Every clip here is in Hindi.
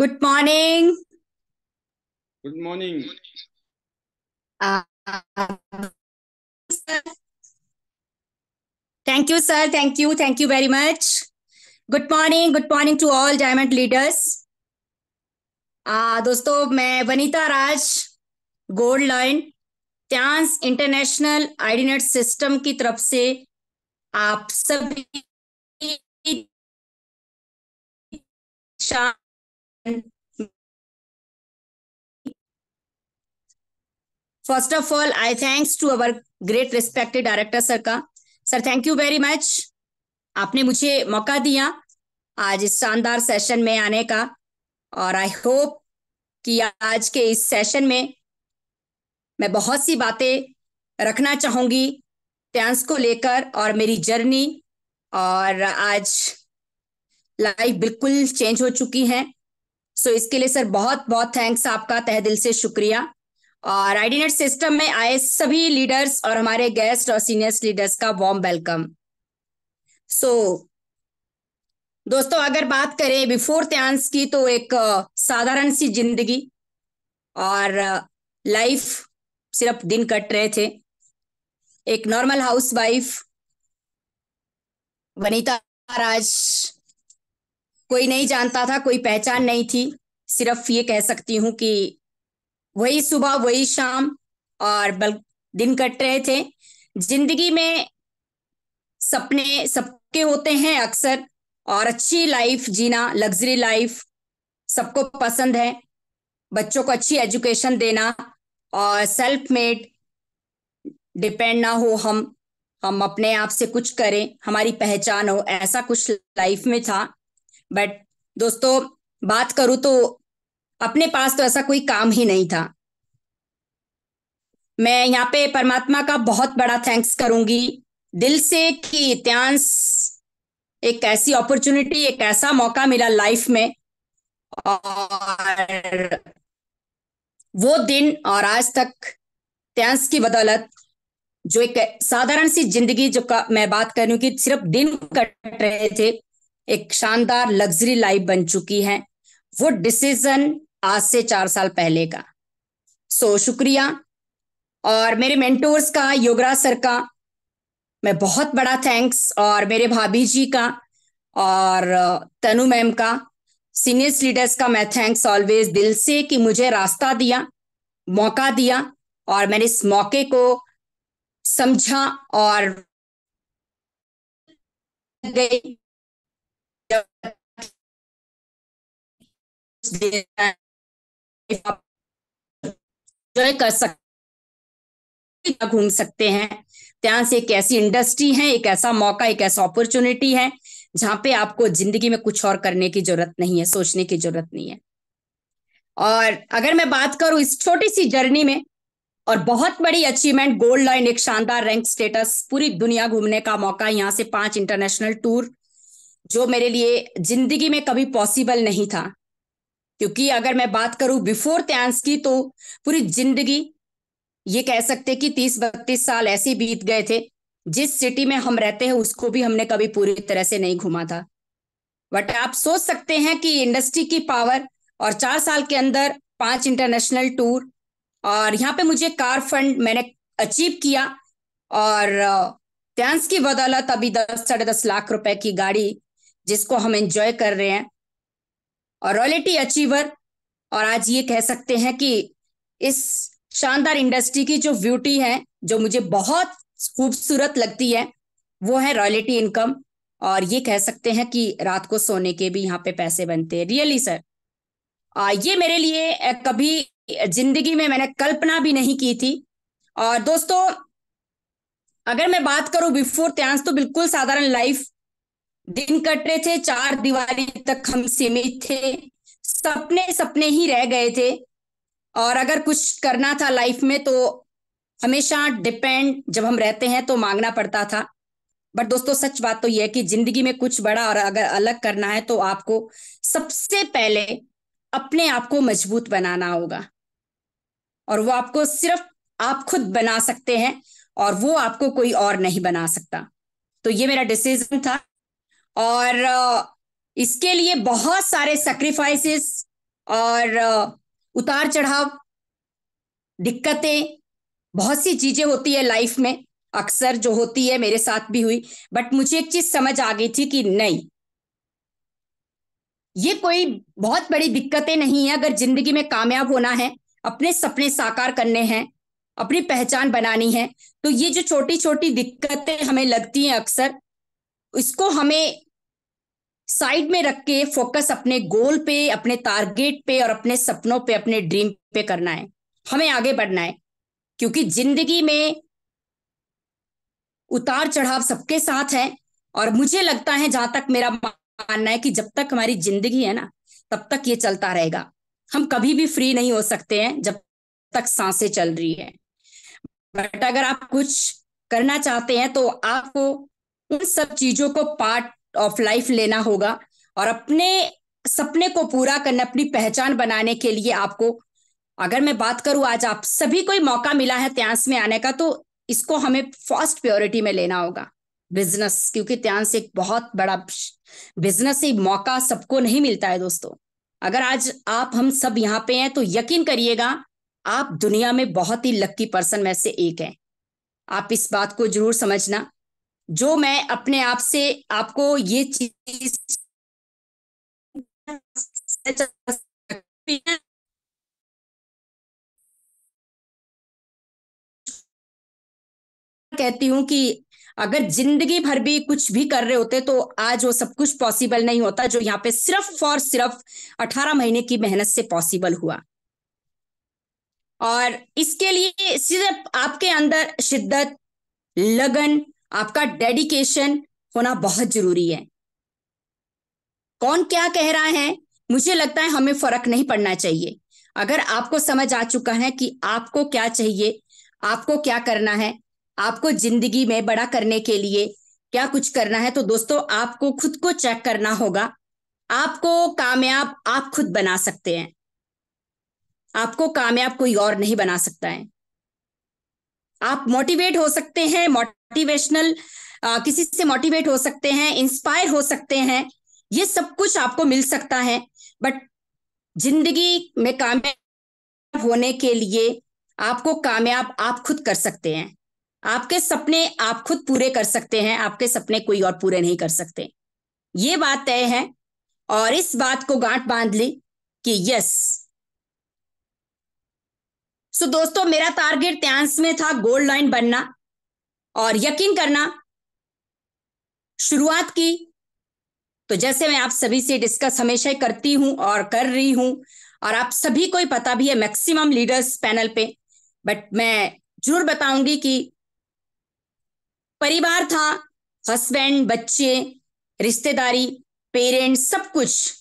Good morning good morning thank you sir thank you thank you very much good morning good morning to all diamond leaders दोस्तों मैं Vanita Raj gold line trans international ID net system की तरफ से आप सभी first of all I thanks to our great respected director sir का sir thank you very much आपने मुझे मौका दिया आज इस शानदार सेशन में आने का और आई होप कि आज के इस सेशन में मैं बहुत सी बातें रखना चाहूंगी ट्यांस को लेकर और मेरी जर्नी और आज लाइफ बिल्कुल चेंज हो चुकी है सो so, इसके लिए सर बहुत बहुत थैंक्स आपका तह दिल से शुक्रिया और आईडीनेट सिस्टम में आए सभी लीडर्स और हमारे गेस्ट और सीनियर्स लीडर्स का वॉर्म वेलकम सो दोस्तों अगर बात करें बिफोर त्यांस की तो एक साधारण सी जिंदगी और लाइफ सिर्फ दिन कट रहे थे एक नॉर्मल हाउसवाइफ वनीता राज कोई नहीं जानता था कोई पहचान नहीं थी सिर्फ ये कह सकती हूँ कि वही सुबह वही शाम और बल दिन कट रहे थे जिंदगी में सपने सबके होते हैं अक्सर और अच्छी लाइफ जीना लग्जरी लाइफ सबको पसंद है बच्चों को अच्छी एजुकेशन देना और सेल्फ मेड डिपेंड ना हो हम हम अपने आप से कुछ करें हमारी पहचान हो ऐसा कुछ लाइफ में था बट दोस्तों बात करूं तो अपने पास तो ऐसा कोई काम ही नहीं था मैं यहाँ पे परमात्मा का बहुत बड़ा थैंक्स करूंगी दिल से कि इत्यांश एक ऐसी अपॉर्चुनिटी एक ऐसा मौका मिला लाइफ में और वो दिन और आज तक त्यांस की बदौलत जो एक साधारण सी जिंदगी जो का मैं बात कर रही हूँ कि सिर्फ दिन कट रहे थे एक शानदार लग्जरी लाइफ बन चुकी है वो डिसीजन आज से चार साल पहले का सो शुक्रिया और मेरे मेंटोर्स का योगराज सर का मैं बहुत बड़ा थैंक्स और मेरे भाभी जी का और तनु मैम का सीनियर्स लीडर्स का मैं थैंक्स ऑलवेज दिल से कि मुझे रास्ता दिया मौका दिया और मैंने इस मौके को समझा और गई एंजॉय कर सकते घूम सकते हैं त्यहां से एक ऐसी इंडस्ट्री है एक ऐसा मौका एक ऐसा अपॉर्चुनिटी है जहां पे आपको जिंदगी में कुछ और करने की जरूरत नहीं है सोचने की जरूरत नहीं है और अगर मैं बात करूं इस छोटी सी जर्नी में और बहुत बड़ी अचीवमेंट गोल्ड लाइन एक शानदार रैंक स्टेटस पूरी दुनिया घूमने का मौका यहाँ से पांच इंटरनेशनल टूर जो मेरे लिए जिंदगी में कभी पॉसिबल नहीं था क्योंकि अगर मैं बात करूं बिफोर त्यांस की तो पूरी जिंदगी ये कह सकते कि तीस बत्तीस साल ऐसे बीत गए थे जिस सिटी में हम रहते हैं उसको भी हमने कभी पूरी तरह से नहीं घूमा था बट आप सोच सकते हैं कि इंडस्ट्री की पावर और चार साल के अंदर पांच इंटरनेशनल टूर और यहाँ पे मुझे कार फंड मैंने अचीव किया और त्यांस की बदौलत अभी दस साढ़े दस लाख रुपए की गाड़ी जिसको हम एंजॉय कर रहे हैं और रॉयलिटी अचीवर और आज ये कह सकते हैं कि इस शानदार इंडस्ट्री की जो ब्यूटी है जो मुझे बहुत खूबसूरत लगती है वो है रॉयलिटी इनकम और ये कह सकते हैं कि रात को सोने के भी यहाँ पे पैसे बनते हैं रियली सर आ, ये मेरे लिए कभी जिंदगी में मैंने कल्पना भी नहीं की थी और दोस्तों अगर मैं बात करूं बिफोर त्यांस तो बिल्कुल साधारण लाइफ दिन कट रहे थे चार दिवाली तक हम सीमित थे सपने सपने ही रह गए थे और अगर कुछ करना था लाइफ में तो हमेशा डिपेंड जब हम रहते हैं तो मांगना पड़ता था बट दोस्तों सच बात तो यह है कि जिंदगी में कुछ बड़ा और अगर अलग करना है तो आपको सबसे पहले अपने आप को मजबूत बनाना होगा और वो आपको सिर्फ आप खुद बना सकते हैं और वो आपको कोई और नहीं बना सकता तो ये मेरा डिसीजन था और इसके लिए बहुत सारे सेक्रीफाइसेस और उतार चढ़ाव दिक्कतें बहुत सी चीजें होती है लाइफ में अक्सर जो होती है मेरे साथ भी हुई बट मुझे एक चीज समझ आ गई थी कि नहीं ये कोई बहुत बड़ी दिक्कतें नहीं है अगर जिंदगी में कामयाब होना है अपने सपने साकार करने हैं अपनी पहचान बनानी है तो ये जो छोटी छोटी दिक्कतें हमें लगती हैं अक्सर इसको हमें साइड में रख के फोकस अपने गोल पे अपने टारगेट पे और अपने सपनों पे अपने ड्रीम पे करना है हमें आगे बढ़ना है क्योंकि जिंदगी में उतार चढ़ाव सबके साथ है और मुझे लगता है जहां तक मेरा मानना है कि जब तक हमारी जिंदगी है ना तब तक ये चलता रहेगा हम कभी भी फ्री नहीं हो सकते हैं जब तक सांसें चल रही है बट अगर आप कुछ करना चाहते हैं तो आपको उन सब चीजों को पार्ट ऑफ लाइफ लेना होगा और अपने सपने को पूरा करना अपनी पहचान बनाने के लिए आपको अगर मैं बात करूं आज आप सभी को मौका मिला है त्यांस में आने का तो इसको हमें फर्स्ट प्योरिटी में लेना होगा बिजनेस क्योंकि त्यांस एक बहुत बड़ा बिजनेस ही मौका सबको नहीं मिलता है दोस्तों अगर आज आप हम सब यहाँ पे हैं तो यकीन करिएगा आप दुनिया में बहुत ही लक्की पर्सन में से एक हैं आप इस बात को जरूर समझना जो मैं अपने आप से आपको ये चीज कहती हूँ कि अगर जिंदगी भर भी कुछ भी कर रहे होते तो आज वो सब कुछ पॉसिबल नहीं होता जो यहाँ पे सिर्फ और सिर्फ अठारह महीने की मेहनत से पॉसिबल हुआ और इसके लिए सिर्फ आपके अंदर शिद्दत लगन आपका डेडिकेशन होना बहुत जरूरी है कौन क्या कह रहा है मुझे लगता है हमें फर्क नहीं पड़ना चाहिए अगर आपको समझ आ चुका है कि आपको क्या चाहिए आपको क्या करना है आपको जिंदगी में बड़ा करने के लिए क्या कुछ करना है तो दोस्तों आपको खुद को चेक करना होगा आपको कामयाब आप खुद बना सकते हैं आपको कामयाब कोई और नहीं बना सकता है आप मोटिवेट हो सकते हैं मोटिवेशनल किसी से मोटिवेट हो सकते हैं इंस्पायर हो सकते हैं ये सब कुछ आपको मिल सकता है बट जिंदगी में कामयाब होने के लिए आपको कामयाब आप खुद कर सकते हैं आपके सपने आप खुद पूरे कर सकते हैं आपके सपने कोई और पूरे नहीं कर सकते ये बात तय है और इस बात को गांठ बांध ली कि यस सो दोस्तों मेरा टारगेट त्यांस में था गोल्ड लाइन बनना और यकीन करना शुरुआत की तो जैसे मैं आप सभी से डिस्कस हमेशा करती हूं और कर रही हूं और आप सभी को ही पता भी है मैक्सिमम लीडर्स पैनल पे बट मैं जरूर बताऊंगी कि परिवार था हस्बैंड बच्चे रिश्तेदारी पेरेंट्स सब कुछ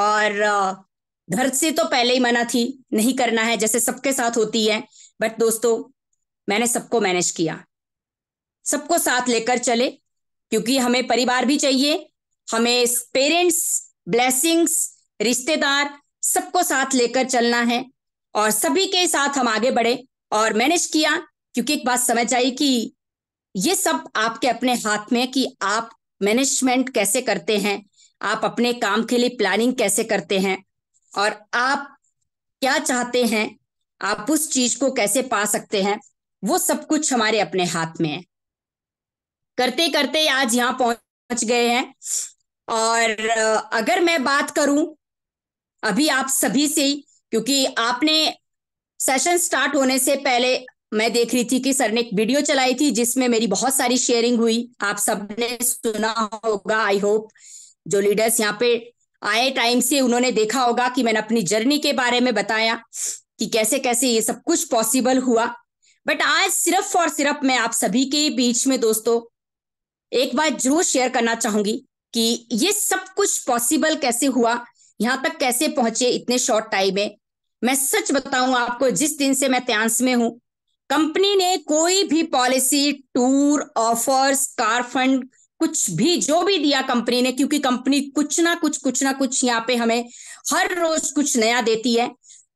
और घर से तो पहले ही मना थी नहीं करना है जैसे सबके साथ होती है बट दोस्तों मैंने सबको मैनेज किया सबको साथ लेकर चले क्योंकि हमें परिवार भी चाहिए हमें पेरेंट्स ब्लेसिंग्स रिश्तेदार सबको साथ लेकर चलना है और सभी के साथ हम आगे बढ़े और मैनेज किया क्योंकि एक बात समझ आई कि ये सब आपके अपने हाथ में कि आप मैनेजमेंट कैसे करते हैं आप अपने काम के लिए प्लानिंग कैसे करते हैं और आप क्या चाहते हैं आप उस चीज को कैसे पा सकते हैं वो सब कुछ हमारे अपने हाथ में है करते करते आज यहाँ पहुंच गए हैं और अगर मैं बात करूं अभी आप सभी से ही क्योंकि आपने सेशन स्टार्ट होने से पहले मैं देख रही थी कि सर ने एक वीडियो चलाई थी जिसमें मेरी बहुत सारी शेयरिंग हुई आप सबने सुना होगा आई होप जो लीडर्स यहाँ पे आए टाइम से उन्होंने देखा होगा कि मैंने अपनी जर्नी के बारे में बताया कि कैसे कैसे ये सब कुछ पॉसिबल हुआ बट आज सिर्फ और सिर्फ मैं आप सभी के बीच में दोस्तों एक बात जरूर शेयर करना चाहूंगी कि ये सब कुछ पॉसिबल कैसे हुआ यहाँ तक कैसे पहुंचे इतने शॉर्ट टाइम में मैं सच बताऊं आपको जिस दिन से मैं त्यांस में हूं कंपनी ने कोई भी policy tour offers car fund कुछ भी जो भी दिया कंपनी ने क्योंकि कंपनी कुछ ना कुछ कुछ ना कुछ यहाँ पे हमें हर रोज कुछ नया देती है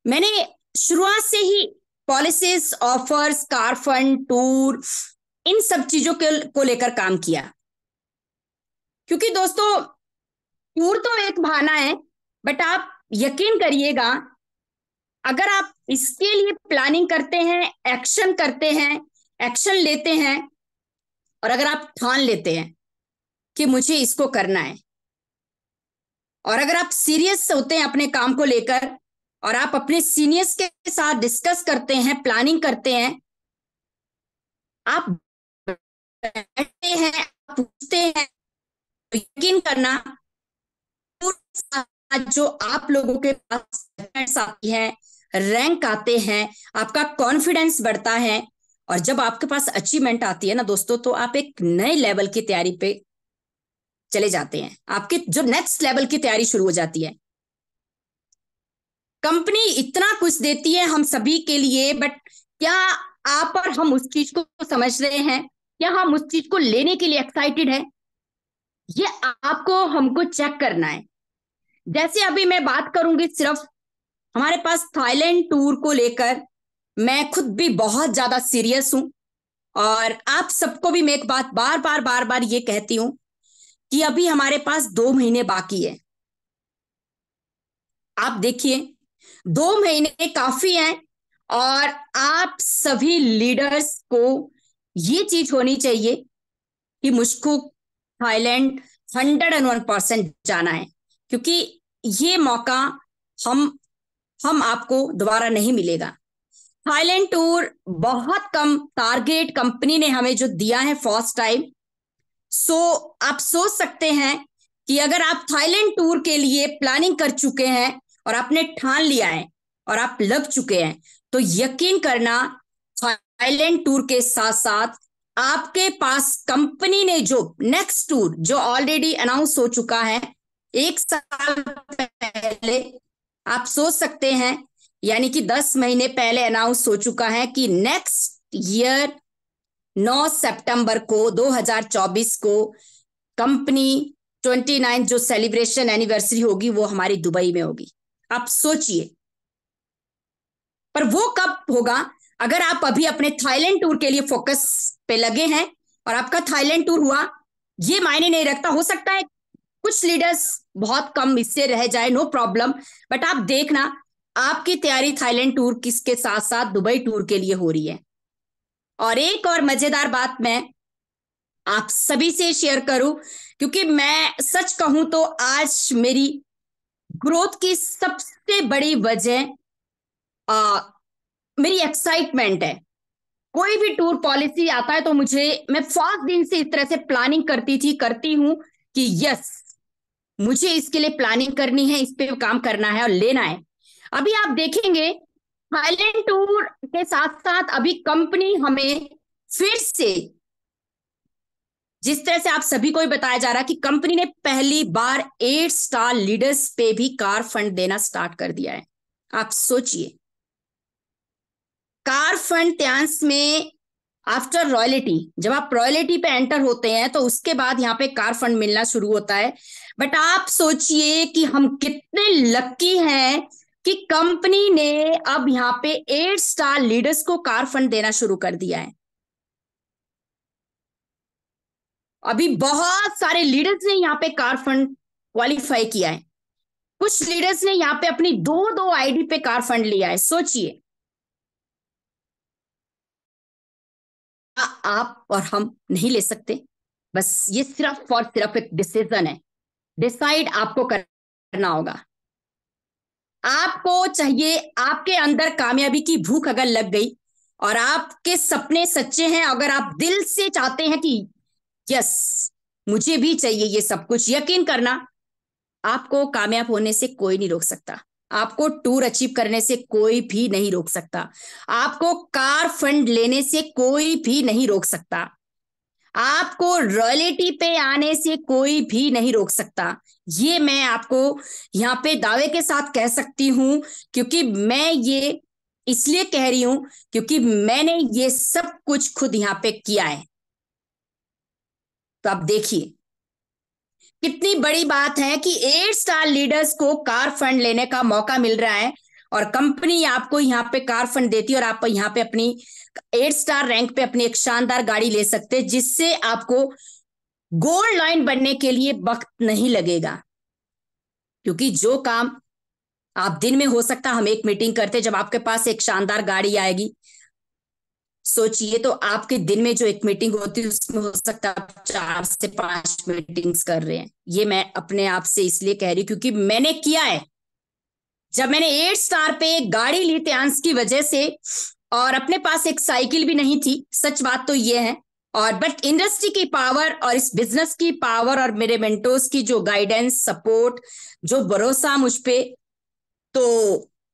मैंने शुरुआत से ही policies offers car fund tour इन सब चीजों के को लेकर काम किया क्योंकि दोस्तों टूर तो एक बहाना है बट आप यकीन करिएगा अगर आप इसके लिए प्लानिंग करते हैं एक्शन करते हैं एक्शन लेते हैं और अगर आप ठान लेते हैं कि मुझे इसको करना है और अगर आप सीरियस होते हैं अपने काम को लेकर और आप अपने सीनियर्स के साथ डिस्कस करते हैं प्लानिंग करते हैं आप बैठते हैं पूछते हैं तो यकीन करना जो आप लोगों के पास आती है रैंक आते हैं आपका कॉन्फिडेंस बढ़ता है और जब आपके पास अचीवमेंट आती है ना दोस्तों तो आप एक नए लेवल की तैयारी पे चले जाते हैं आपके जो नेक्स्ट लेवल की तैयारी शुरू हो जाती है कंपनी इतना कुछ देती है हम सभी के लिए बट क्या आप और हम उस चीज को समझ रहे हैं क्या हम उस चीज को लेने के लिए एक्साइटेड है ये आपको हमको चेक करना है जैसे अभी मैं बात करूंगी सिर्फ हमारे पास थाईलैंड टूर को लेकर मैं खुद भी बहुत ज्यादा सीरियस हूं और आप सबको भी मैं एक बात बार बार बार बार ये कहती हूं कि अभी हमारे पास दो महीने बाकी है आप देखिए दो महीने काफी हैं और आप सभी लीडर्स को ये चीज होनी चाहिए कि मुझको Thailand hundred and one percent जाना है क्योंकि ये मौका हम हम आपको दोबारा नहीं मिलेगा थाईलैंड टूर बहुत कम टारगेट कंपनी ने हमें जो दिया है फर्स्ट टाइम सो आप सोच सकते हैं कि अगर आप थाईलैंड टूर के लिए प्लानिंग कर चुके हैं और आपने ठान लिया है और आप लग चुके हैं तो यकीन करना थाईलैंड टूर के साथ साथ आपके पास कंपनी ने जो नेक्स्ट टूर जो ऑलरेडी अनाउंस हो चुका है एक साल पहले आप सोच सकते हैं यानी कि दस महीने पहले अनाउंस हो चुका है कि नेक्स्ट ईयर 9 सितंबर को 2024 को कंपनी 29 जो सेलिब्रेशन एनिवर्सरी होगी वो हमारी दुबई में होगी आप सोचिए पर वो कब होगा अगर आप अभी अपने थाईलैंड टूर के लिए फोकस पे लगे हैं और आपका थाईलैंड टूर हुआ ये मायने नहीं रखता हो सकता है कुछ लीडर्स बहुत कम इससे रह जाए नो प्रॉब्लम बट आप देखना आपकी तैयारी थाईलैंड टूर किसके साथ साथ दुबई टूर के लिए हो रही है और एक और मजेदार बात मैं आप सभी से शेयर करूं क्योंकि मैं सच कहूं तो आज मेरी ग्रोथ की सबसे बड़ी वजह मेरी एक्साइटमेंट है कोई भी टूर पॉलिसी आता है तो मुझे मैं फर्स्ट दिन से इस तरह से प्लानिंग करती थी करती हूं कि यस मुझे इसके लिए प्लानिंग करनी है इस पे काम करना है और लेना है अभी आप देखेंगे थाईलैंड टूर के साथ साथ अभी कंपनी हमें फिर से जिस तरह से आप सभी को बताया जा रहा है कि कंपनी ने पहली बार एट स्टार लीडर्स पे भी कार फंड देना स्टार्ट कर दिया है आप सोचिए कार फंड त्यांस में आफ्टर रॉयलिटी जब आप रॉयलिटी पे एंटर होते हैं तो उसके बाद यहाँ पे कार फंड मिलना शुरू होता है बट आप सोचिए कि हम कितने लक्की हैं कि कंपनी ने अब यहाँ पे एट स्टार लीडर्स को कार फंड देना शुरू कर दिया है अभी बहुत सारे लीडर्स ने यहाँ पे कार फंड क्वालिफाई किया है कुछ लीडर्स ने यहाँ पे अपनी दो दो आईडी पे कार फंड लिया है सोचिए आप और हम नहीं ले सकते बस ये सिर्फ और सिर्फ एक डिसीजन है डिसाइड आपको करना होगा आपको चाहिए आपके अंदर कामयाबी की भूख अगर लग गई और आपके सपने सच्चे हैं अगर आप दिल से चाहते हैं कि यस मुझे भी चाहिए ये सब कुछ यकीन करना आपको कामयाब होने से कोई नहीं रोक सकता आपको टूर अचीव करने से कोई भी नहीं रोक सकता आपको कार फंड लेने से कोई भी नहीं रोक सकता आपको रॉयलिटी पे आने से कोई भी नहीं रोक सकता ये मैं आपको यहाँ पे दावे के साथ कह सकती हूं क्योंकि मैं ये इसलिए कह रही हूं क्योंकि मैंने ये सब कुछ खुद यहाँ पे किया है तो आप देखिए कितनी बड़ी बात है कि एट स्टार लीडर्स को कार फंड लेने का मौका मिल रहा है और कंपनी आपको यहाँ पे कार फंड देती है और आप यहाँ पे अपनी एट स्टार रैंक पे अपनी एक शानदार गाड़ी ले सकते हैं जिससे आपको गोल्ड लाइन बनने के लिए वक्त नहीं लगेगा क्योंकि जो काम आप दिन में हो सकता हम एक मीटिंग करते जब आपके पास एक शानदार गाड़ी आएगी सोचिए तो आपके दिन में जो एक मीटिंग होती है उसमें हो सकता है आप चार से पांच मीटिंग्स कर रहे हैं ये मैं अपने आप से इसलिए कह रही हूं क्योंकि मैंने किया है जब मैंने एट स्टार पे एक गाड़ी ली त्यांस की वजह से और अपने पास एक साइकिल भी नहीं थी सच बात तो ये है और बट इंडस्ट्री की पावर और इस बिजनेस की पावर और मेरे मेंटोस की जो गाइडेंस सपोर्ट जो भरोसा मुझ पर तो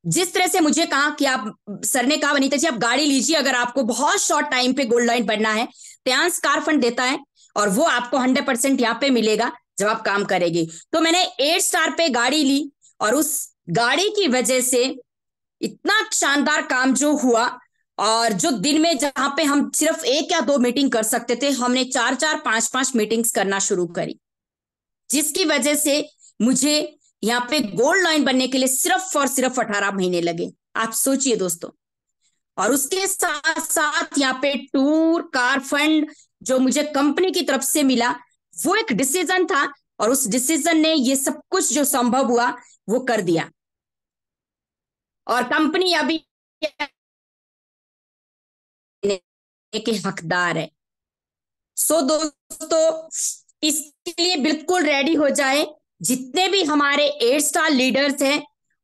जिस तरह से मुझे कहा कि आप सर ने कहा वनीता जी आप गाड़ी लीजिए अगर आपको बहुत शॉर्ट टाइम पे गोल्ड लाइन बनना है त्यांस कार फंड देता है और वो आपको हंड्रेड परसेंट यहाँ पे मिलेगा जब आप काम करेगी तो मैंने एट स्टार पे गाड़ी ली और उस गाड़ी की वजह से इतना शानदार काम जो हुआ और जो दिन में जहां पे हम सिर्फ एक या दो मीटिंग कर सकते थे हमने चार चार पांच पांच मीटिंग्स करना शुरू करी जिसकी वजह से मुझे यहाँ पे गोल्ड लाइन बनने के लिए सिर्फ और सिर्फ अठारह महीने लगे आप सोचिए दोस्तों और उसके साथ साथ यहाँ पे टूर कार फंड जो मुझे कंपनी की तरफ से मिला वो एक डिसीजन था और उस डिसीजन ने ये सब कुछ जो संभव हुआ वो कर दिया और कंपनी अभी के हकदार है सो दोस्तों इसके लिए बिल्कुल रेडी हो जाए जितने भी हमारे एट स्टार लीडर्स हैं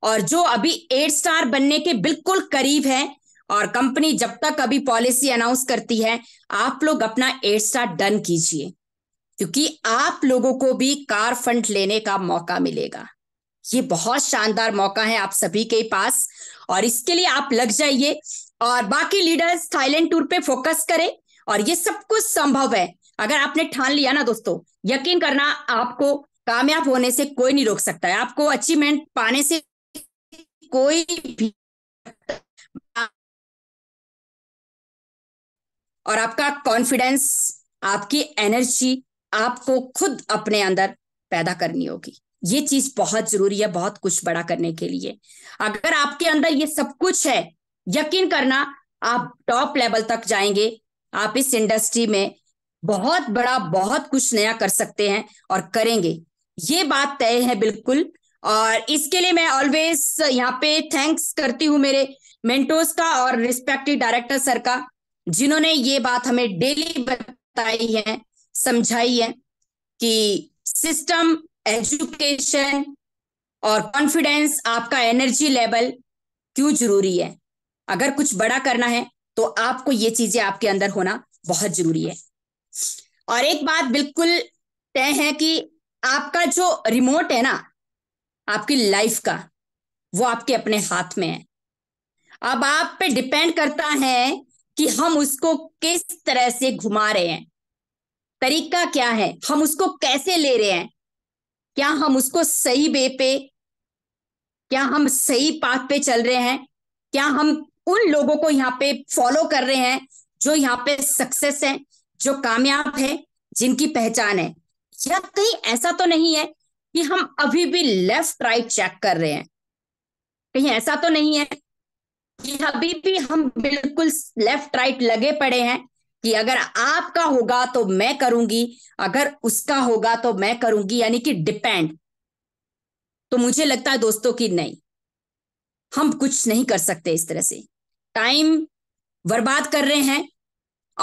और जो अभी एट स्टार बनने के बिल्कुल करीब हैं और कंपनी जब तक अभी पॉलिसी अनाउंस करती है आप लोग अपना एट स्टार डन कीजिए क्योंकि आप लोगों को भी कार फंड लेने का मौका मिलेगा ये बहुत शानदार मौका है आप सभी के पास और इसके लिए आप लग जाइए और बाकी लीडर्स थाईलैंड टूर पे फोकस करें और ये सब कुछ संभव है अगर आपने ठान लिया ना दोस्तों यकीन करना आपको कामयाब होने से कोई नहीं रोक सकता है आपको अचीवमेंट पाने से कोई भी और आपका कॉन्फिडेंस आपकी एनर्जी आपको खुद अपने अंदर पैदा करनी होगी ये चीज बहुत जरूरी है बहुत कुछ बड़ा करने के लिए अगर आपके अंदर ये सब कुछ है यकीन करना आप टॉप लेवल तक जाएंगे आप इस इंडस्ट्री में बहुत बड़ा बहुत कुछ नया कर सकते हैं और करेंगे ये बात तय है बिल्कुल और इसके लिए मैं ऑलवेज यहाँ पे थैंक्स करती हूँ मेरे मेंटोस का और रिस्पेक्टिव डायरेक्टर सर का जिन्होंने ये बात हमें डेली बताई है समझाई है कि सिस्टम एजुकेशन और कॉन्फिडेंस आपका एनर्जी लेवल क्यों जरूरी है अगर कुछ बड़ा करना है तो आपको ये चीजें आपके अंदर होना बहुत जरूरी है और एक बात बिल्कुल तय है कि आपका जो रिमोट है ना आपकी लाइफ का वो आपके अपने हाथ में है अब आप पे डिपेंड करता है कि हम उसको किस तरह से घुमा रहे हैं तरीका क्या है हम उसको कैसे ले रहे हैं क्या हम उसको सही वे पे क्या हम सही पाथ पे चल रहे हैं क्या हम उन लोगों को यहाँ पे फॉलो कर रहे हैं जो यहाँ पे सक्सेस है जो कामयाब है जिनकी पहचान है या कहीं ऐसा तो नहीं है कि हम अभी भी लेफ्ट राइट चेक कर रहे हैं कहीं ऐसा तो नहीं है कि अभी भी हम बिल्कुल लेफ्ट राइट लगे पड़े हैं कि अगर आपका होगा तो मैं करूंगी अगर उसका होगा तो मैं करूंगी यानी कि डिपेंड तो मुझे लगता है दोस्तों कि नहीं हम कुछ नहीं कर सकते इस तरह से टाइम बर्बाद कर रहे हैं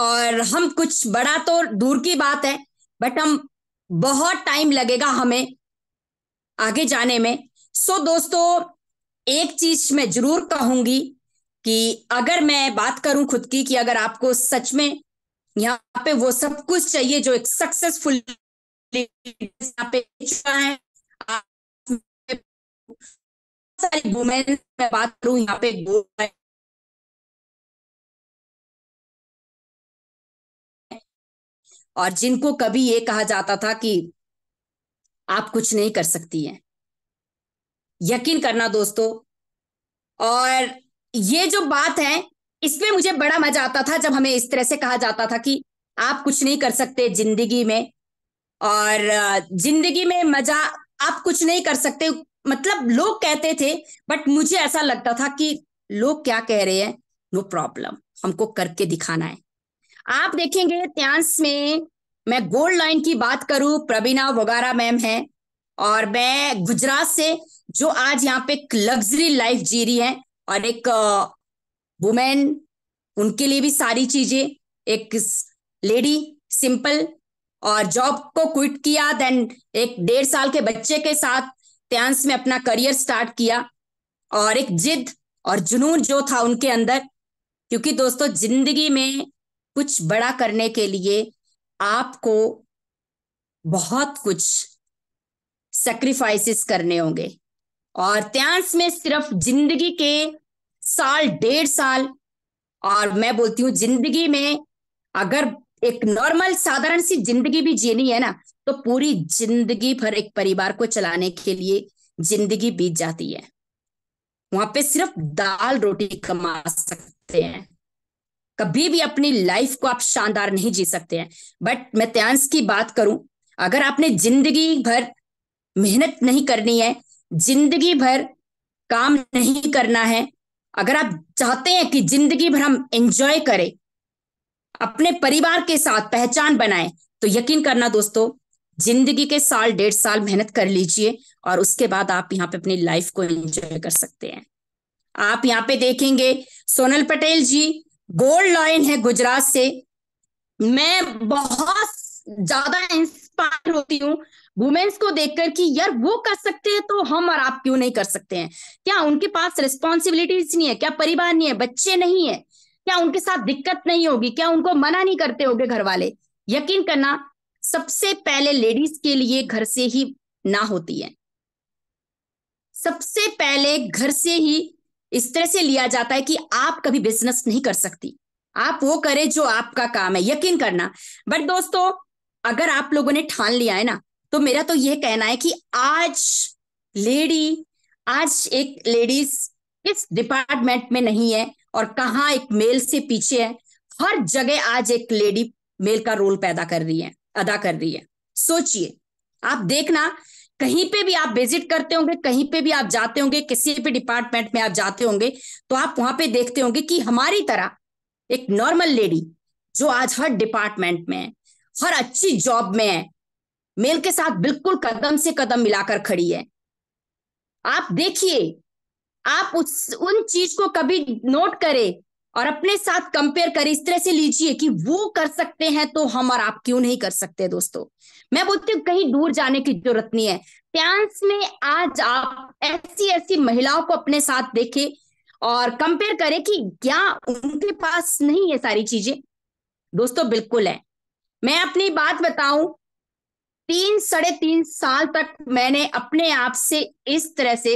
और हम कुछ बड़ा तो दूर की बात है बट हम बहुत टाइम लगेगा हमें आगे जाने में सो दोस्तों एक चीज मैं जरूर कहूंगी कि अगर मैं बात करूं खुद की कि अगर आपको सच में यहाँ पे वो सब कुछ चाहिए जो एक सक्सेसफुल पे है सारी वुमेन बात करूं यहाँ पे और जिनको कभी ये कहा जाता था कि आप कुछ नहीं कर सकती हैं यकीन करना दोस्तों और ये जो बात है इसमें मुझे बड़ा मजा आता था जब हमें इस तरह से कहा जाता था कि आप कुछ नहीं कर सकते जिंदगी में और जिंदगी में मजा आप कुछ नहीं कर सकते मतलब लोग कहते थे बट मुझे ऐसा लगता था कि लोग क्या कह रहे हैं नो प्रॉब्लम हमको करके दिखाना है आप देखेंगे त्यांस में मैं गोल्ड लाइन की बात करूं प्रवीणा वगारा मैम है और मैं गुजरात से जो आज यहाँ पे एक लग्जरी लाइफ जी रही है और एक वुमेन उनके लिए भी सारी चीजें एक लेडी सिंपल और जॉब को क्विट किया देन एक डेढ़ साल के बच्चे के साथ त्यांस में अपना करियर स्टार्ट किया और एक जिद और जुनून जो था उनके अंदर क्योंकि दोस्तों जिंदगी में कुछ बड़ा करने के लिए आपको बहुत कुछ सेक्रीफाइसेस करने होंगे और त्यांस में सिर्फ जिंदगी के साल डेढ़ साल और मैं बोलती हूँ जिंदगी में अगर एक नॉर्मल साधारण सी जिंदगी भी जीनी है ना तो पूरी जिंदगी भर एक परिवार को चलाने के लिए जिंदगी बीत जाती है वहां पे सिर्फ दाल रोटी कमा सकते हैं कभी भी अपनी लाइफ को आप शानदार नहीं जी सकते हैं बट मैं त्यांस की बात करूं अगर आपने जिंदगी भर मेहनत नहीं करनी है जिंदगी भर काम नहीं करना है अगर आप चाहते हैं कि जिंदगी भर हम एंजॉय करें अपने परिवार के साथ पहचान बनाए तो यकीन करना दोस्तों जिंदगी के साल डेढ़ साल मेहनत कर लीजिए और उसके बाद आप यहाँ पे अपनी लाइफ को एंजॉय कर सकते हैं आप यहाँ पे देखेंगे सोनल पटेल जी गोल्ड लॉयन है गुजरात से मैं बहुत ज्यादा इंस्पायर होती हूँ वुमेन्स को देखकर कि यार वो कर सकते हैं तो हम और आप क्यों नहीं कर सकते हैं क्या उनके पास रिस्पॉन्सिबिलिटीज नहीं है क्या परिवार नहीं है बच्चे नहीं है क्या उनके साथ दिक्कत नहीं होगी क्या उनको मना नहीं करते होंगे घर वाले यकीन करना सबसे पहले लेडीज के लिए घर से ही ना होती है सबसे पहले घर से ही इस तरह से लिया जाता है कि आप कभी बिजनेस नहीं कर सकती आप वो करें जो आपका काम है यकीन करना बट दोस्तों अगर आप लोगों ने ठान लिया है ना तो मेरा तो यह कहना है कि आज लेडी आज एक लेडीज किस डिपार्टमेंट में नहीं है और कहाँ एक मेल से पीछे है हर जगह आज एक लेडी मेल का रोल पैदा कर रही है अदा कर रही है सोचिए आप देखना कहीं पे भी आप विजिट करते होंगे कहीं पे भी आप जाते होंगे किसी भी डिपार्टमेंट में आप जाते होंगे तो आप वहां पे देखते होंगे कि हमारी तरह एक नॉर्मल लेडी जो आज हर डिपार्टमेंट में है हर अच्छी जॉब में है मेल के साथ बिल्कुल कदम से कदम मिलाकर खड़ी है आप देखिए आप उस उन चीज को कभी नोट करें और अपने साथ कंपेयर कर इस तरह से लीजिए कि वो कर सकते हैं तो हम और आप क्यों नहीं कर सकते दोस्तों मैं बोलती हूँ कहीं दूर जाने की जरूरत नहीं है प्यांस में आज आप ऐसी ऐसी महिलाओं को अपने साथ देखे और कंपेयर करें कि क्या उनके पास नहीं है सारी चीजें दोस्तों बिल्कुल है मैं अपनी बात बताऊं तीन साढ़े तीन साल तक मैंने अपने आप से इस तरह से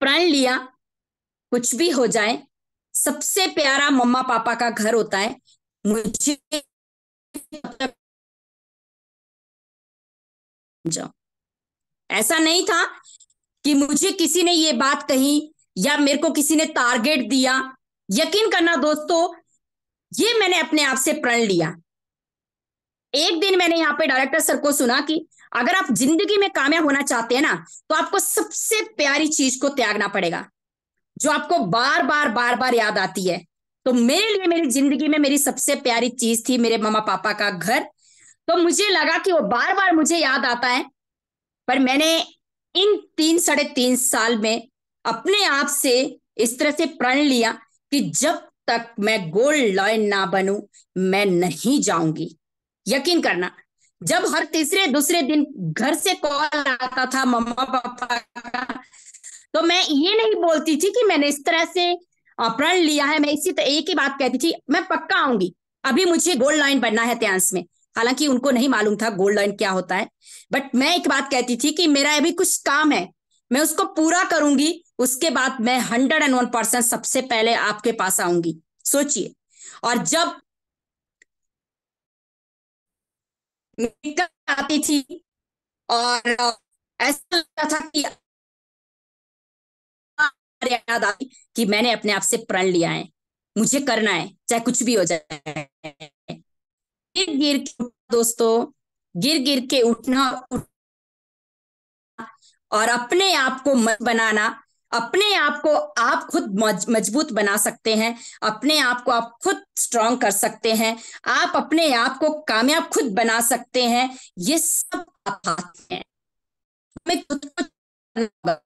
प्रण लिया कुछ भी हो जाए सबसे प्यारा मम्मा पापा का घर होता है मुझे जाओ ऐसा नहीं था कि मुझे किसी ने ये बात कही या मेरे को किसी ने टारगेट दिया यकीन करना दोस्तों ये मैंने अपने आप से प्रण लिया एक दिन मैंने यहाँ पे डायरेक्टर सर को सुना कि अगर आप जिंदगी में कामयाब होना चाहते हैं ना तो आपको सबसे प्यारी चीज को त्यागना पड़ेगा जो आपको बार बार बार बार याद आती है तो मेरे लिए मेरी जिंदगी में मेरी सबसे प्यारी चीज थी मेरे मम्मा पापा का घर तो मुझे लगा कि वो बार बार मुझे याद आता है पर मैंने इन तीन साढ़े तीन साल में अपने आप से इस तरह से प्रण लिया कि जब तक मैं गोल्ड लॉयन ना बनू मैं नहीं जाऊंगी यकीन करना जब हर तीसरे दूसरे दिन घर से कॉल आता था मम्मा पापा का तो मैं ये नहीं बोलती थी कि मैंने इस तरह से प्रण लिया है मैं इसी तो एक ही बात कहती थी मैं पक्का आऊंगी अभी मुझे गोल्ड लाइन बनना है त्यांस में हालांकि उनको नहीं मालूम था गोल्ड लाइन क्या होता है बट मैं एक बात कहती थी कि मेरा अभी कुछ काम है मैं उसको पूरा करूंगी उसके बाद मैं हंड्रेड एंड वन परसेंट सबसे पहले आपके पास आऊंगी सोचिए और जब आती थी और ऐसा लगता था कि याद आई कि मैंने अपने आप से प्रण लिया है मुझे करना है चाहे कुछ भी हो जाए गिर गिर के दोस्तों गिर गिर के उठना और अपने आप को मत बनाना अपने आप को आप खुद मजबूत बना सकते हैं अपने आप को आप खुद स्ट्रांग कर सकते हैं आप अपने आप को कामयाब खुद बना सकते हैं ये सब आप हाथ में हमें खुद को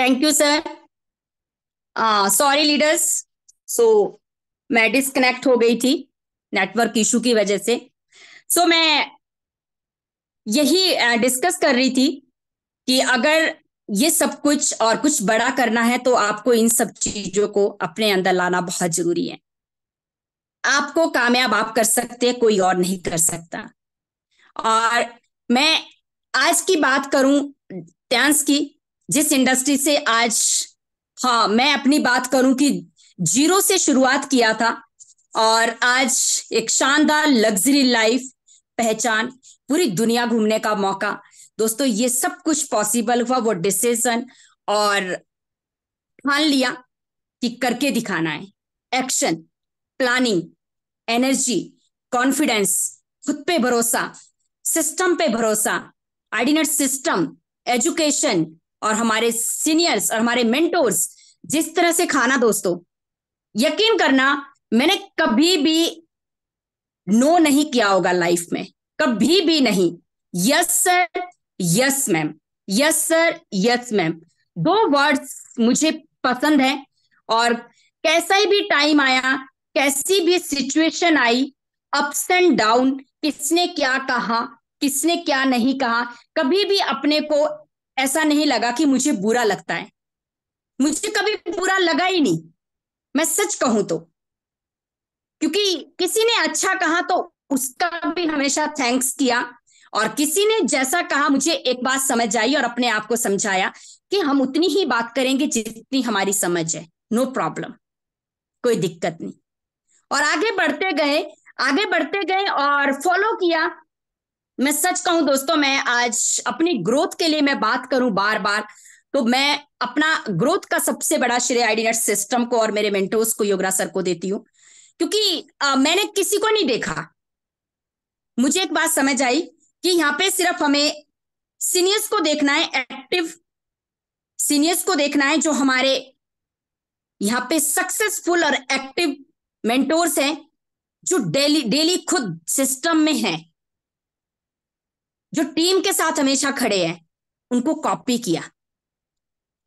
thank you sir sorry leaders so मैं डिस्कनेक्ट हो गई थी नेटवर्क इशू की वजह से सो so, मैं यही डिस्कस uh, कर रही थी कि अगर ये सब कुछ और कुछ बड़ा करना है तो आपको इन सब चीजों को अपने अंदर लाना बहुत जरूरी है आपको कामयाब आप कर सकते हैं कोई और नहीं कर सकता और मैं आज की बात करूं डांस की जिस इंडस्ट्री से आज हाँ मैं अपनी बात करूं कि जीरो से शुरुआत किया था और आज एक शानदार लग्जरी लाइफ पहचान पूरी दुनिया घूमने का मौका दोस्तों ये सब कुछ पॉसिबल हुआ वो डिसीजन और ठान लिया कि करके दिखाना है एक्शन प्लानिंग एनर्जी कॉन्फिडेंस खुद पे भरोसा सिस्टम पे भरोसा आर्डिनेट सिस्टम एजुकेशन और हमारे सीनियर्स और हमारे मेंटोर्स जिस तरह से खाना दोस्तों यकीन करना मैंने कभी भी नो नहीं किया होगा लाइफ में कभी भी नहीं yes sir yes ma'am yes sir yes ma'am दो वर्ड्स मुझे पसंद है और कैसा ही भी टाइम आया कैसी भी सिचुएशन आई अप्स एंड डाउन किसने क्या कहा किसने क्या नहीं कहा कभी भी अपने को ऐसा नहीं लगा कि मुझे बुरा लगता है मुझे कभी बुरा लगा ही नहीं मैं सच कहूं तो क्योंकि किसी ने अच्छा कहा तो उसका भी हमेशा थैंक्स किया और किसी ने जैसा कहा मुझे एक बात समझ आई और अपने आप को समझाया कि हम उतनी ही बात करेंगे जितनी हमारी समझ है नो no प्रॉब्लम कोई दिक्कत नहीं और आगे बढ़ते गए आगे बढ़ते गए और फॉलो किया मैं सच कहूं दोस्तों मैं आज अपनी ग्रोथ के लिए मैं बात करूं बार बार तो मैं अपना ग्रोथ का सबसे बड़ा श्रेय आईडीनेट सिस्टम को और मेरे मेंटोर्स को योगरा सर को देती हूं क्योंकि आ, मैंने किसी को नहीं देखा मुझे एक बात समझ आई कि यहाँ पे सिर्फ हमें सीनियर्स को देखना है एक्टिव सीनियर्स को देखना है जो हमारे यहाँ पे सक्सेसफुल और एक्टिव मेंटोर्स हैं जो डेली डेली खुद सिस्टम में हैं जो टीम के साथ हमेशा खड़े हैं उनको कॉपी किया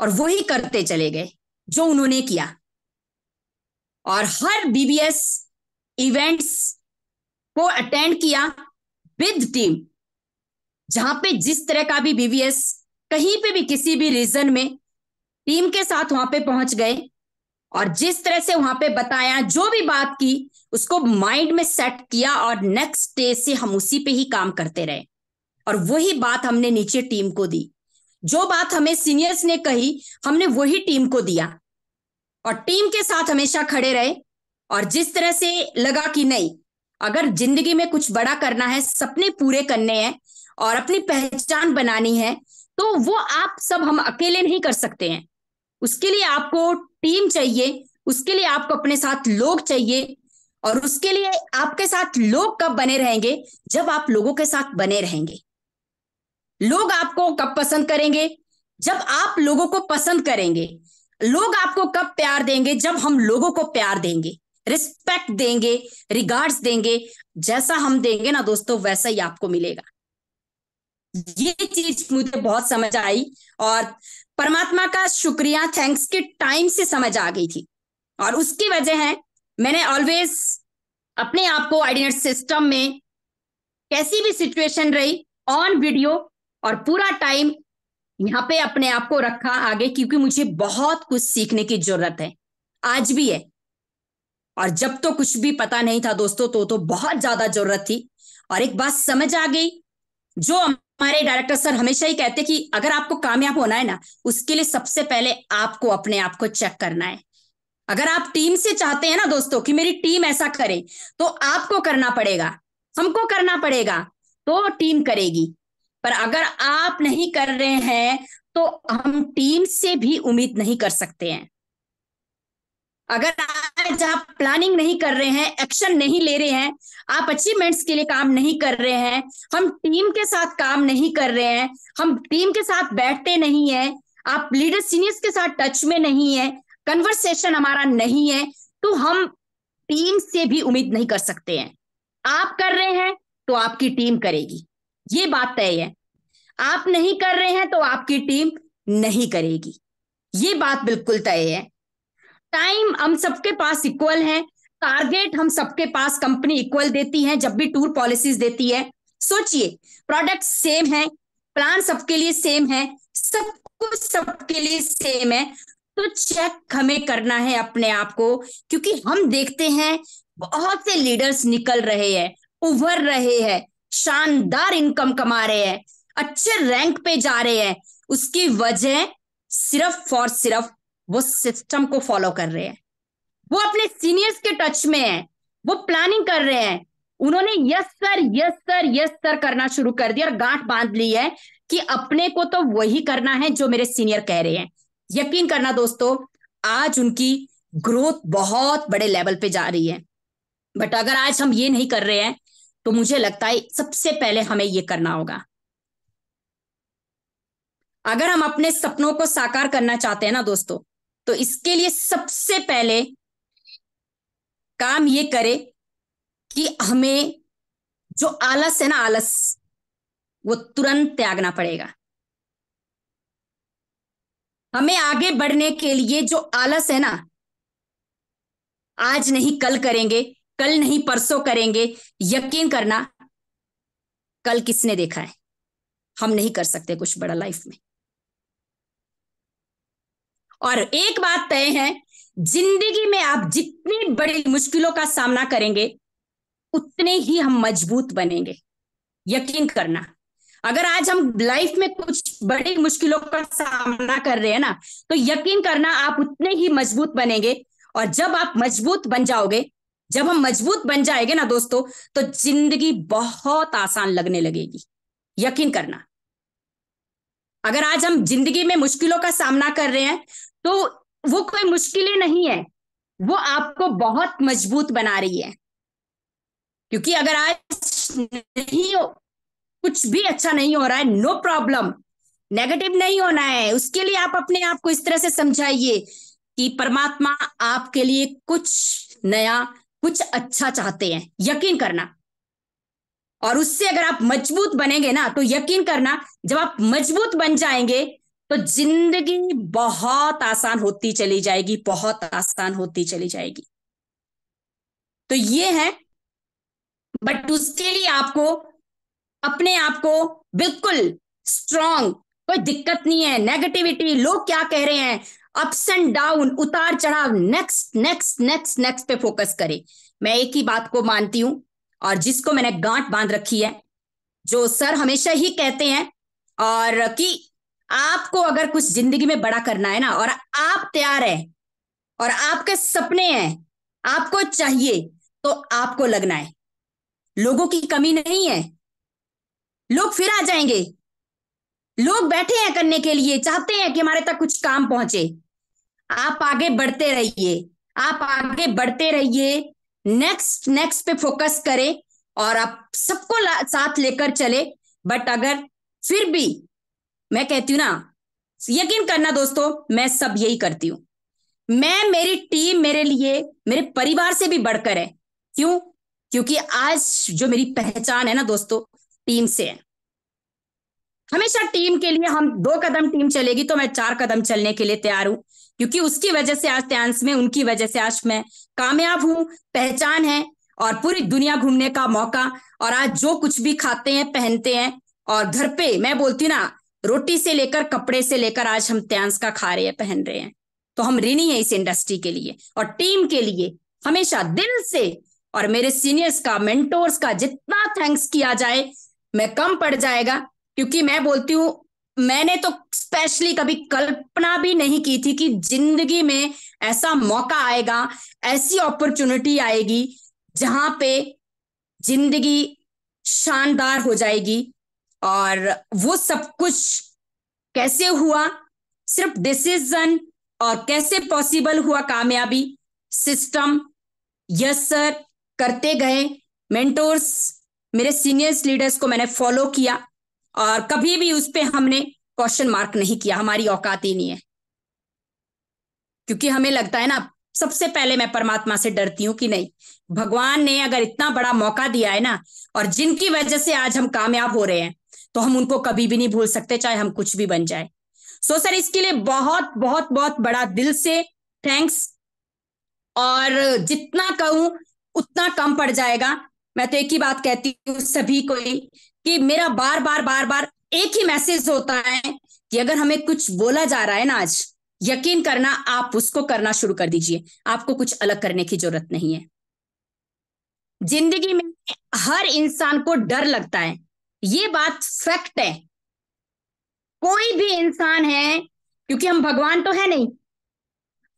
और वही करते चले गए जो उन्होंने किया और हर बीबीएस इवेंट्स को अटेंड किया विद टीम जहां पे जिस तरह का भी बीबीएस कहीं पे भी किसी भी रीजन में टीम के साथ वहां पे पहुंच गए और जिस तरह से वहां पे बताया जो भी बात की उसको माइंड में सेट किया और नेक्स्ट डे से हम उसी पे ही काम करते रहे और वही बात हमने नीचे टीम को दी जो बात हमें सीनियर्स ने कही हमने वही टीम को दिया और टीम के साथ हमेशा खड़े रहे और जिस तरह से लगा कि नहीं अगर जिंदगी में कुछ बड़ा करना है सपने पूरे करने हैं और अपनी पहचान बनानी है तो वो आप सब हम अकेले नहीं कर सकते हैं उसके लिए आपको टीम चाहिए उसके लिए आपको अपने साथ लोग चाहिए और उसके लिए आपके साथ लोग कब बने रहेंगे जब आप लोगों के साथ बने रहेंगे लोग आपको कब पसंद करेंगे जब आप लोगों को पसंद करेंगे लोग आपको कब प्यार देंगे जब हम लोगों को प्यार देंगे रिस्पेक्ट देंगे रिगार्ड्स देंगे जैसा हम देंगे ना दोस्तों वैसा ही आपको मिलेगा ये चीज मुझे बहुत समझ आई और परमात्मा का शुक्रिया थैंक्स के टाइम से समझ आ गई थी और उसकी वजह है मैंने ऑलवेज अपने आप को आइडियट सिस्टम में कैसी भी सिचुएशन रही ऑन वीडियो और पूरा टाइम यहाँ पे अपने आप को रखा आगे क्योंकि मुझे बहुत कुछ सीखने की जरूरत है आज भी है और जब तो कुछ भी पता नहीं था दोस्तों तो तो बहुत ज्यादा जरूरत थी और एक बात समझ आ गई जो हमारे डायरेक्टर सर हमेशा ही कहते कि अगर आपको कामयाब होना है ना उसके लिए सबसे पहले आपको अपने आप को चेक करना है अगर आप टीम से चाहते हैं ना दोस्तों कि मेरी टीम ऐसा करे तो आपको करना पड़ेगा हमको करना पड़ेगा तो टीम करेगी पर अगर आप नहीं कर रहे हैं तो हम टीम से भी उम्मीद नहीं कर सकते हैं अगर आज आप प्लानिंग नहीं कर रहे हैं एक्शन नहीं ले रहे हैं आप अचीवमेंट्स के लिए काम नहीं कर रहे हैं हम टीम के साथ काम नहीं कर रहे हैं हम टीम के साथ बैठते नहीं है आप लीडर सीनियर्स के साथ टच में नहीं है कन्वर्सेशन हमारा नहीं है तो हम टीम से भी उम्मीद नहीं कर सकते हैं आप कर रहे हैं तो आपकी टीम करेगी ये बात तय है आप नहीं कर रहे हैं तो आपकी टीम नहीं करेगी ये बात बिल्कुल तय है टाइम हम सबके पास इक्वल है टारगेट हम सबके पास कंपनी इक्वल देती है जब भी टूर पॉलिसीज देती है सोचिए प्रोडक्ट सेम है प्लान सबके लिए सेम है सब कुछ सबके लिए सेम है तो चेक हमें करना है अपने आप को क्योंकि हम देखते हैं बहुत से लीडर्स निकल रहे हैं उभर रहे हैं शानदार इनकम कमा रहे हैं अच्छे रैंक पे जा रहे हैं उसकी वजह सिर्फ और सिर्फ वो सिस्टम को फॉलो कर रहे हैं वो अपने सीनियर्स के टच में है वो प्लानिंग कर रहे हैं उन्होंने yes sir yes sir yes sir करना शुरू कर दिया और गांठ बांध ली है कि अपने को तो वही करना है जो मेरे सीनियर कह रहे हैं यकीन करना दोस्तों आज उनकी ग्रोथ बहुत बड़े लेवल पे जा रही है बट अगर आज हम ये नहीं कर रहे हैं तो मुझे लगता है सबसे पहले हमें ये करना होगा अगर हम अपने सपनों को साकार करना चाहते हैं ना दोस्तों तो इसके लिए सबसे पहले काम ये करे कि हमें जो आलस है ना आलस वो तुरंत त्यागना पड़ेगा हमें आगे बढ़ने के लिए जो आलस है ना आज नहीं कल करेंगे कल नहीं परसों करेंगे यकीन करना कल किसने देखा है हम नहीं कर सकते कुछ बड़ा लाइफ में और एक बात तय है जिंदगी में आप जितनी बड़ी मुश्किलों का सामना करेंगे उतने ही हम मजबूत बनेंगे यकीन करना अगर आज हम लाइफ में कुछ बड़ी मुश्किलों का सामना कर रहे हैं ना तो यकीन करना आप उतने ही मजबूत बनेंगे और जब आप मजबूत बन जाओगे जब हम मजबूत बन जाएंगे ना दोस्तों तो जिंदगी बहुत आसान लगने लगेगी यकीन करना अगर आज हम जिंदगी में मुश्किलों का सामना कर रहे हैं तो वो कोई मुश्किलें नहीं है वो आपको बहुत मजबूत बना रही है क्योंकि अगर आज नहीं हो कुछ भी अच्छा नहीं हो रहा है नो प्रॉब्लम नेगेटिव नहीं होना है उसके लिए आप अपने आप को इस तरह से समझाइए कि परमात्मा आपके लिए कुछ नया कुछ अच्छा चाहते हैं यकीन करना और उससे अगर आप मजबूत बनेंगे ना तो यकीन करना जब आप मजबूत बन जाएंगे तो जिंदगी बहुत आसान होती चली जाएगी बहुत आसान होती चली जाएगी तो ये है बट उसके लिए आपको अपने आप को बिल्कुल स्ट्रांग कोई दिक्कत नहीं है नेगेटिविटी लोग क्या कह रहे हैं अप्स एंड डाउन उतार चढ़ाव नेक्स्ट नेक्स्ट नेक्स्ट नेक्स्ट पे फोकस करें मैं एक ही बात को मानती हूं और जिसको मैंने गांठ बांध रखी है जो सर हमेशा ही कहते हैं और कि आपको अगर कुछ जिंदगी में बड़ा करना है ना और आप तैयार है और आपके सपने हैं आपको चाहिए तो आपको लगना है लोगों की कमी नहीं है लोग फिर आ जाएंगे लोग बैठे हैं करने के लिए चाहते हैं कि हमारे तक कुछ काम पहुंचे आप आगे बढ़ते रहिए आप आगे बढ़ते रहिए नेक्स्ट नेक्स्ट पे फोकस करें और आप सबको साथ लेकर चले बट अगर फिर भी मैं कहती हूं ना यकीन करना दोस्तों मैं सब यही करती हूं मैं मेरी टीम मेरे लिए मेरे परिवार से भी बढ़कर है क्यों क्योंकि आज जो मेरी पहचान है ना दोस्तों टीम से है हमेशा टीम के लिए हम दो कदम टीम चलेगी तो मैं चार कदम चलने के लिए तैयार हूं क्योंकि उसकी वजह से आज टेंस में उनकी वजह से आज मैं कामयाब हूं पहचान है और पूरी दुनिया घूमने का मौका और आज जो कुछ भी खाते हैं पहनते हैं और घर पे मैं बोलती ना रोटी से लेकर कपड़े से लेकर आज हम त्यांस का खा रहे हैं पहन रहे हैं तो हम ऋणी है इस इंडस्ट्री के लिए और टीम के लिए हमेशा दिल से और मेरे सीनियर्स का मेंटोर्स का जितना थैंक्स किया जाए मैं कम पड़ जाएगा क्योंकि मैं बोलती हूँ मैंने तो स्पेशली कभी कल्पना भी नहीं की थी कि जिंदगी में ऐसा मौका आएगा ऐसी अपॉर्चुनिटी आएगी जहां पे जिंदगी शानदार हो जाएगी और वो सब कुछ कैसे हुआ सिर्फ डिसीजन और कैसे पॉसिबल हुआ कामयाबी सिस्टम यस सर करते गए मेंटोर्स मेरे सीनियर्स लीडर्स को मैंने फॉलो किया और कभी भी उस पर हमने क्वेश्चन मार्क नहीं किया हमारी औकात ही नहीं है क्योंकि हमें लगता है ना सबसे पहले मैं परमात्मा से डरती हूं कि नहीं भगवान ने अगर इतना बड़ा मौका दिया है ना और जिनकी वजह से आज हम कामयाब हो रहे हैं तो हम उनको कभी भी नहीं भूल सकते चाहे हम कुछ भी बन जाए सो सर इसके लिए बहुत बहुत बहुत बड़ा दिल से थैंक्स और जितना कहूं उतना कम पड़ जाएगा मैं तो एक ही बात कहती हूँ सभी को कि मेरा बार बार बार बार एक ही मैसेज होता है कि अगर हमें कुछ बोला जा रहा है ना आज यकीन करना आप उसको करना शुरू कर दीजिए आपको कुछ अलग करने की जरूरत नहीं है जिंदगी में हर इंसान को डर लगता है ये बात फैक्ट है कोई भी इंसान है क्योंकि हम भगवान तो है नहीं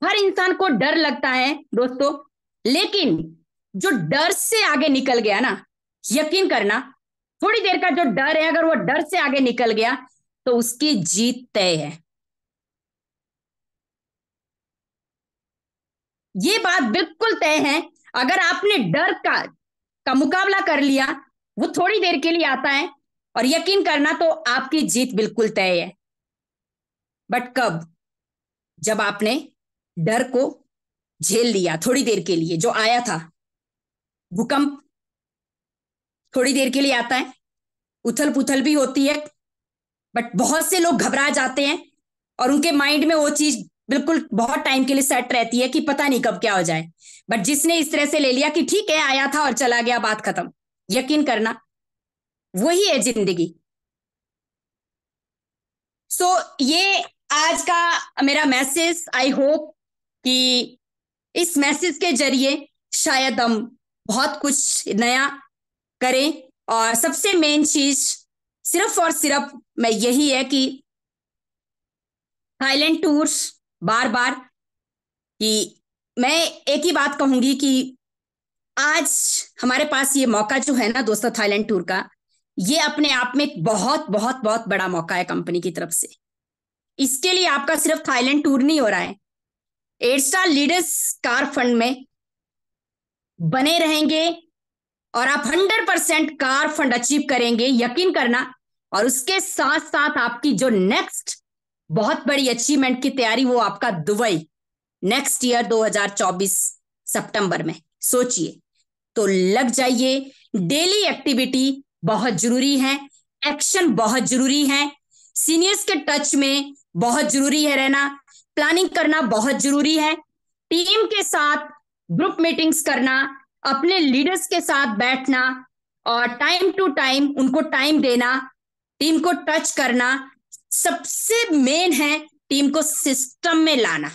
हर इंसान को डर लगता है दोस्तों लेकिन जो डर से आगे निकल गया ना यकीन करना थोड़ी देर का जो डर है अगर वो डर से आगे निकल गया तो उसकी जीत तय है ये बात बिल्कुल तय है अगर आपने डर का का मुकाबला कर लिया वो थोड़ी देर के लिए आता है और यकीन करना तो आपकी जीत बिल्कुल तय है बट कब जब आपने डर को झेल लिया थोड़ी देर के लिए जो आया था भूकंप थोड़ी देर के लिए आता है उथल पुथल भी होती है बट बहुत से लोग घबरा जाते हैं और उनके माइंड में वो चीज बिल्कुल बहुत टाइम के लिए सेट रहती है कि पता नहीं कब क्या हो जाए बट जिसने इस तरह से ले लिया कि ठीक है आया था और चला गया बात खत्म यकीन करना वही है जिंदगी सो so, ये आज का मेरा मैसेज आई होप कि इस मैसेज के जरिए शायद हम बहुत कुछ नया करें और सबसे मेन चीज सिर्फ और सिर्फ मैं यही है कि थाईलैंड टूर्स बार बार कि मैं एक ही बात कहूंगी कि आज हमारे पास ये मौका जो है ना दोस्तों थाईलैंड टूर का ये अपने आप में बहुत बहुत बहुत बड़ा मौका है कंपनी की तरफ से इसके लिए आपका सिर्फ थाईलैंड टूर नहीं हो रहा है eight star leaders car fund में बने रहेंगे और आप hundred percent car fund achieve करेंगे यकीन करना और उसके साथ साथ आपकी जो नेक्स्ट बहुत बड़ी अचीवमेंट की तैयारी वो आपका दुबई नेक्स्ट ईयर 2024 सितंबर में सोचिए तो लग जाइए डेली एक्टिविटी बहुत जरूरी है एक्शन बहुत जरूरी है सीनियर्स के टच में बहुत जरूरी है रहना प्लानिंग करना बहुत जरूरी है टीम के साथ ग्रुप मीटिंग्स करना अपने लीडर्स के साथ बैठना और टाइम टू टाइम उनको टाइम देना टीम को टच करना सबसे मेन है टीम को सिस्टम में लाना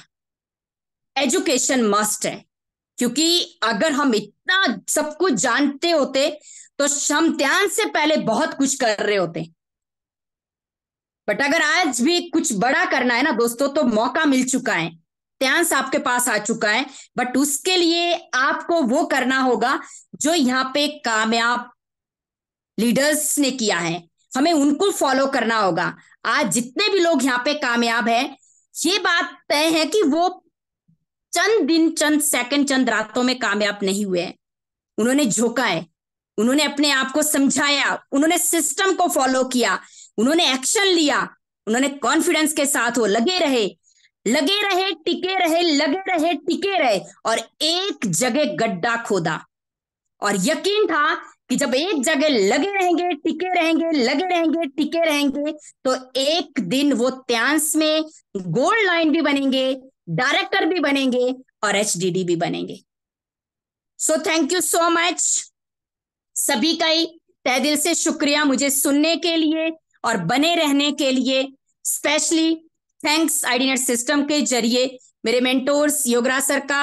एजुकेशन मस्ट है क्योंकि अगर हम इतना सब कुछ जानते होते तो हम ध्यान से पहले बहुत कुछ कर रहे होते बट अगर आज भी कुछ बड़ा करना है ना दोस्तों तो मौका मिल चुका है सत्यांश आपके पास आ चुका है बट उसके लिए आपको वो करना होगा जो यहाँ पे कामयाब लीडर्स ने किया है हमें उनको फॉलो करना होगा आज जितने भी लोग यहाँ पे कामयाब है ये बात तय है कि वो चंद दिन चंद सेकंड चंद रातों में कामयाब नहीं हुए हैं उन्होंने झोंका है उन्होंने अपने आप को समझाया उन्होंने सिस्टम को फॉलो किया उन्होंने एक्शन लिया उन्होंने कॉन्फिडेंस के साथ वो लगे रहे लगे रहे टिके रहे लगे रहे टिके रहे और एक जगह गड्ढा खोदा और यकीन था कि जब एक जगह लगे रहेंगे टिके रहेंगे लगे रहेंगे टिके रहेंगे तो एक दिन वो त्यांस में गोल्ड लाइन भी बनेंगे डायरेक्टर भी बनेंगे और एच भी बनेंगे so thank you so much सभी का ही तय दिल से शुक्रिया मुझे सुनने के लिए और बने रहने के लिए स्पेशली थैंक्स आईडीनेट सिस्टम के जरिए मेरे मेंटोर्स योगराज सर का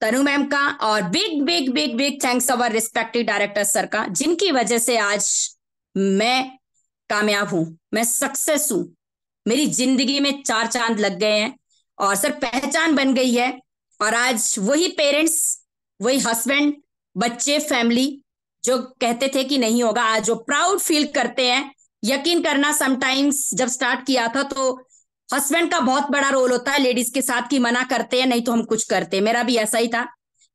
तनु मैम का और big big big big thanks our respective director sir का जिनकी वजह से आज मैं कामयाब हूं मैं सक्सेस हूं मेरी जिंदगी में चार चांद लग गए हैं और सर पहचान बन गई है और आज वही पेरेंट्स वही हस्बैंड बच्चे फैमिली जो कहते थे कि नहीं होगा आज वो प्राउड फील करते हैं यकीन करना समटाइम्स जब स्टार्ट किया था तो हस्बैंड का बहुत बड़ा रोल होता है लेडीज के साथ की मना करते हैं नहीं तो हम कुछ करते हैं मेरा भी ऐसा ही था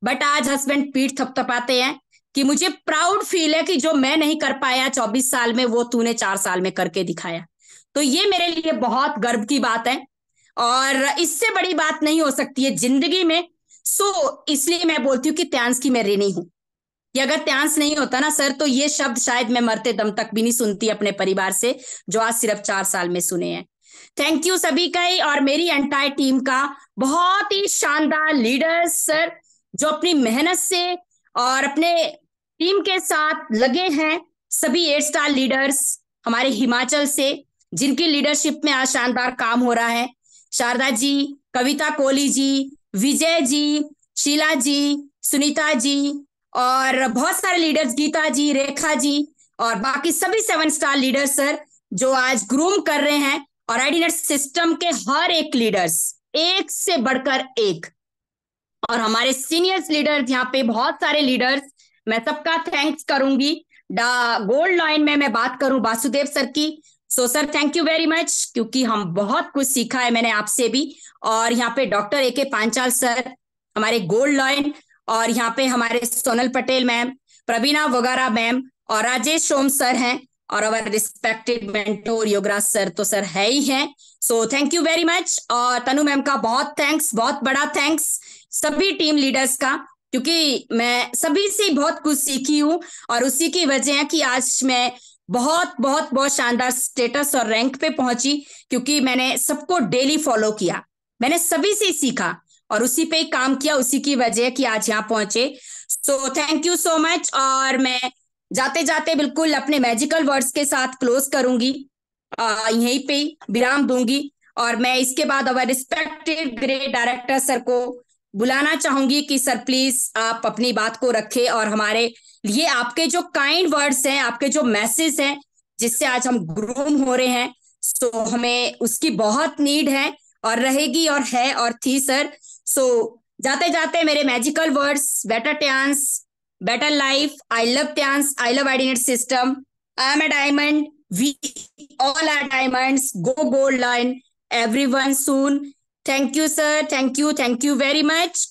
बट आज हस्बैंड पीठ थपथपाते हैं कि मुझे प्राउड फील है कि जो मैं नहीं कर पाया चौबीस साल में वो तूने चार साल में करके दिखाया तो ये मेरे लिए बहुत गर्व की बात है और इससे बड़ी बात नहीं हो सकती है जिंदगी में सो so, इसलिए मैं बोलती हूँ कि त्यांस की मैं ऋणी हूँ कि अगर त्यांस नहीं होता ना सर तो ये शब्द शायद मैं मरते दम तक भी नहीं सुनती अपने परिवार से जो आज सिर्फ चार साल में सुने हैं थैंक यू सभी का ही और मेरी एंटायर टीम का बहुत ही शानदार लीडर्स सर जो अपनी मेहनत से और अपने टीम के साथ लगे हैं सभी एट स्टार लीडर्स हमारे हिमाचल से जिनकी लीडरशिप में आज शानदार काम हो रहा है शारदा जी कविता कोहली जी विजय जी शीला जी सुनीता जी और बहुत सारे लीडर्स गीता जी रेखा जी और बाकी सभी सेवन स्टार लीडर्स सर जो आज ग्रूम कर रहे हैं और आईडीनेट सिस्टम के हर एक लीडर्स एक से बढ़कर एक और हमारे सीनियर्स लीडर्स यहाँ पे बहुत सारे लीडर्स मैं सबका थैंक्स करूंगी गोल्ड लाइन में मैं बात करूं वासुदेव सर की so sir thank you very much क्योंकि हम बहुत कुछ सीखा है मैंने आपसे भी और यहाँ पे doctor A K Panchal sir हमारे गोल्ड लाइन और यहाँ पे हमारे सोनल पटेल मैम प्रवीणा वगैरह मैम और राजेश सोम सर हैं और our respected mentor Yograj sir तो सर है ही हैं so thank you very much और तनु मैम का बहुत थैंक्स बहुत बड़ा थैंक्स सभी टीम लीडर्स का क्योंकि मैं सभी से बहुत कुछ सीखी हूँ और उसी की वजह है कि आज मैं बहुत बहुत बहुत शानदार स्टेटस और रैंक पे पहुंची क्योंकि मैंने सबको डेली फॉलो किया मैंने सभी से सीखा और उसी पे काम किया उसी की वजह कि आज यहाँ पहुंचे so thank you so much और मैं जाते जाते बिल्कुल अपने मैजिकल वर्ड्स के साथ क्लोज करूंगी यहीं पे विराम दूंगी और मैं इसके बाद our respected great director sir को बुलाना चाहूंगी कि सर प्लीज आप अपनी बात को रखें और हमारे लिए आपके जो काइंड वर्ड्स हैं आपके जो मैसेज हैं जिससे आज हम ग्रूम हो रहे हैं सो so, हमें उसकी बहुत नीड है और रहेगी और है और थी सर सो so, जाते जाते मेरे मैजिकल वर्ड्स बेटर ट्यांस better life. I love plants. I love ordinate system. I am a diamond. We all are diamonds. Go gold line. Everyone soon. Thank you, sir. Thank you. Thank you very much.